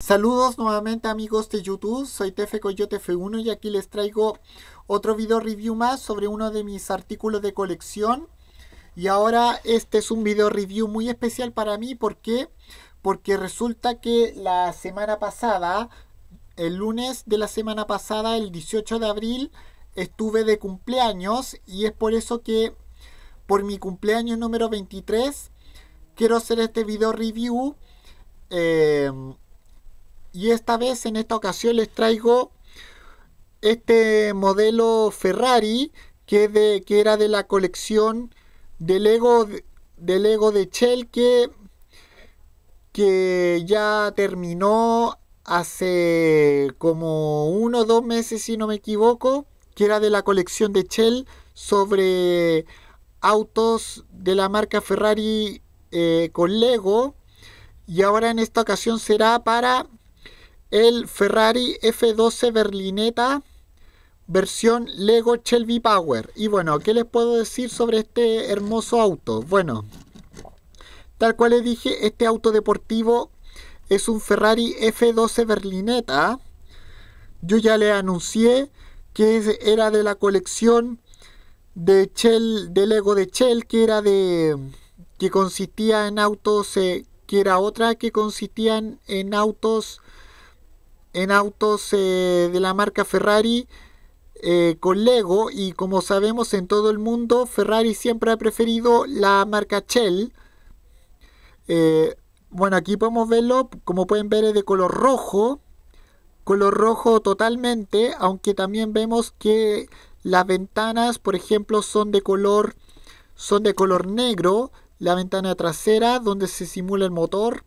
Saludos nuevamente amigos de YouTube, soy TFCoyoteF1 y aquí les traigo otro video review más sobre uno de mis artículos de colección. Y ahora este es un video review muy especial para mí, ¿por qué? Porque resulta que la semana pasada, el lunes de la semana pasada, el 18 de abril, estuve de cumpleaños y es por eso que por mi cumpleaños número 23 quiero hacer este video review. Eh, y esta vez en esta ocasión les traigo este modelo Ferrari que, de, que era de la colección de, Lego de Shell que, ya terminó hace como uno o dos meses si no me equivoco que era de la colección de Shell sobre autos de la marca Ferrari eh, con Lego y ahora en esta ocasión será para el Ferrari F12 Berlinetta versión Lego Shelby Power. Y bueno, ¿qué les puedo decir sobre este hermoso auto? Bueno, tal cual les dije, este auto deportivo es un Ferrari F12 Berlinetta. Yo ya le anuncié que era de la colección de Lego de Shell, que era de que consistía en autos, eh, que era otra que consistían en autos en autos eh, de la marca Ferrari eh, con Lego y como sabemos en todo el mundo Ferrari siempre ha preferido la marca Shell. Eh, bueno, aquí podemos verlo, como pueden ver es de color rojo, color rojo totalmente, aunque también vemos que las ventanas, por ejemplo, son de color son de color negro, la ventana trasera donde se simula el motor,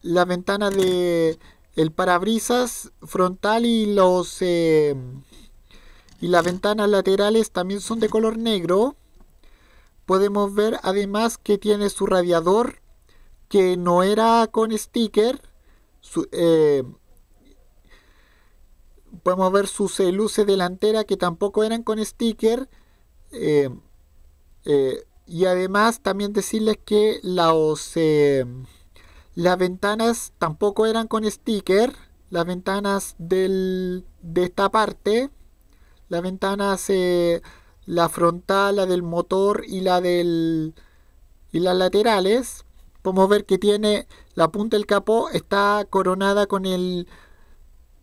la ventana de el parabrisas frontal y los em, y las ventanas laterales también son de color negro podemos ver además que tiene su radiador que no era con sticker em, podemos ver sus eh, luces delanteras que tampoco eran con sticker em, eh, y además también decirles que los las ventanas tampoco eran con sticker. Las ventanas del, de esta parte. Las ventanas, eh, la frontal, la del motor y la del y las laterales. Podemos ver que tiene la punta del capó está coronada con el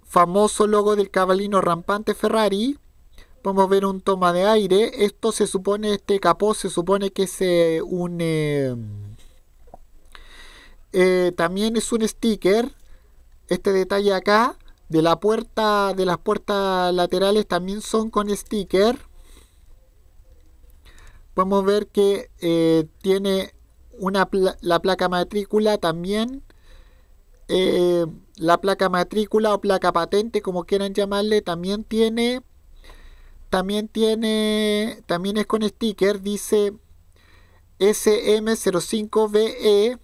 famoso logo del cabalino rampante Ferrari. Podemos ver un toma de aire. Esto se supone, este capó se supone que es une eh, también es un sticker, este detalle acá, de la puerta, de las puertas laterales también son con sticker. Podemos ver que eh, tiene una la placa matrícula también. Eh, la placa matrícula o placa patente, como quieran llamarle, también tiene. También tiene. También es con sticker. Dice SM05BE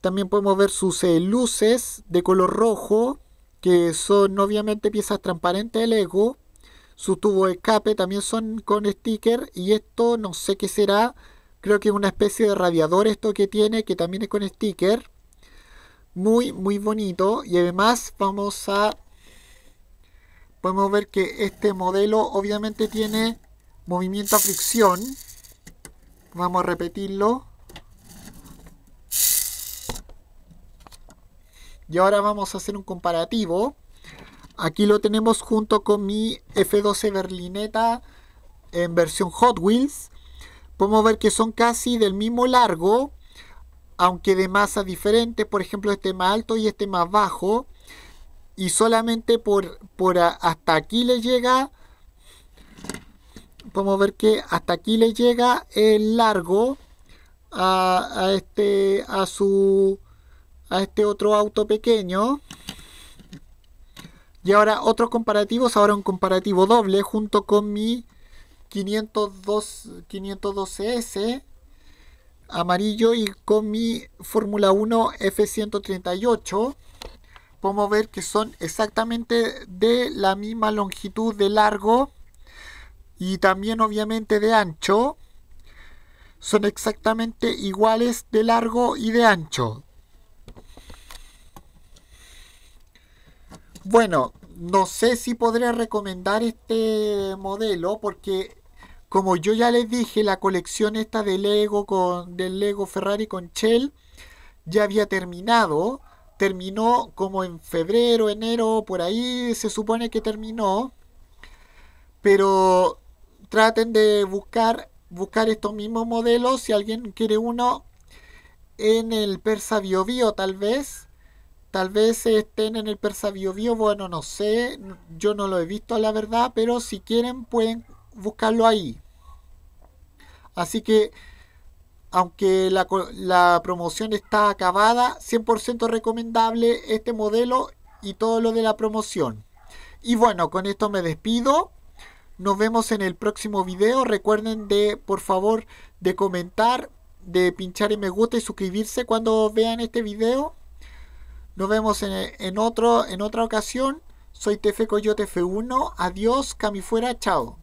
también podemos ver sus eh, luces de color rojo, que son obviamente piezas transparentes de Lego. Su tubo de escape también son con sticker y esto no sé qué será. Creo que es una especie de radiador esto que tiene, que también es con sticker. Muy, muy bonito. Y además vamos a... Podemos ver que este modelo obviamente tiene movimiento a fricción. Vamos a repetirlo. Y ahora vamos a hacer un comparativo. Aquí lo tenemos junto con mi F12 berlineta en versión Hot Wheels. Podemos ver que son casi del mismo largo, aunque de masa diferente. Por ejemplo, este más alto y este más bajo. Y solamente por, por hasta aquí le llega podemos ver que hasta aquí le llega el largo a este a su a este otro auto pequeño. Y ahora otros comparativos, ahora un comparativo doble junto con mi 502, 512S amarillo y con mi Fórmula 1 F138 podemos ver que son exactamente de la misma longitud de largo y también obviamente de ancho son exactamente iguales de largo y de ancho Bueno, no sé si podré recomendar este modelo porque como yo ya les dije, la colección esta de Lego con del Lego Ferrari con Shell ya había terminado, terminó como en febrero, enero, por ahí se supone que terminó. Pero traten de buscar buscar estos mismos modelos si alguien quiere uno en el Persa Bio Bio, tal vez Tal vez estén en el Persa Bio, bueno, no sé, yo no lo he visto la verdad, pero si quieren pueden buscarlo ahí. Así que, aunque la, promoción está acabada, 100% recomendable este modelo y todo lo de la promoción. Y bueno, con esto me despido. Nos vemos en el próximo video. Recuerden de, por favor, de comentar, de pinchar en me gusta y suscribirse cuando vean este video. Nos vemos en, otro, en otra ocasión. Soy TF Coyote F1. Adiós, Cami fuera, chao.